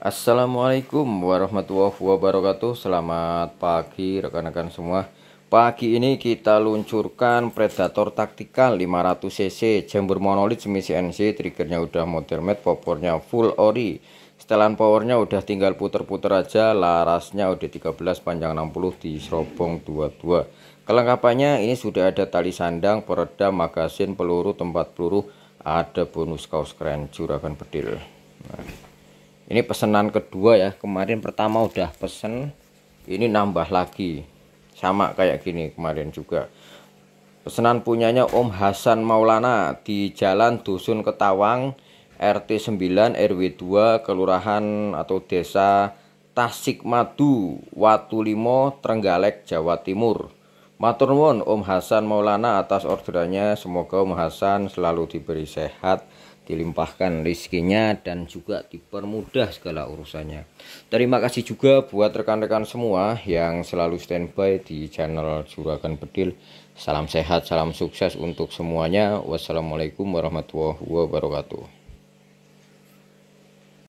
Assalamualaikum warahmatullahi wabarakatuh Selamat pagi rekan-rekan semua Pagi ini kita luncurkan Predator Taktikal 500cc Jember monolit semisi NC Triggernya udah model made Popornya full ori Setelan powernya udah tinggal puter-puter aja Larasnya udah 13 panjang 60 di serobong 22 Kelengkapannya ini sudah ada tali sandang Peredam, magasin, peluru, tempat peluru Ada bonus kaos keren juragan bedil Nah ini pesenan kedua ya kemarin pertama udah pesen ini nambah lagi sama kayak gini kemarin juga pesenan punyanya Om Hasan Maulana di Jalan Dusun Ketawang RT 9 RW 2 Kelurahan atau Desa Tasik Madu Watulimo Trenggalek Jawa Timur Matur Om Hasan Maulana atas orderannya semoga Om Hasan selalu diberi sehat dilimpahkan rizkinya dan juga dipermudah segala urusannya. Terima kasih juga buat rekan-rekan semua yang selalu standby di channel Juragan Bedil. Salam sehat, salam sukses untuk semuanya. Wassalamualaikum warahmatullahi wabarakatuh.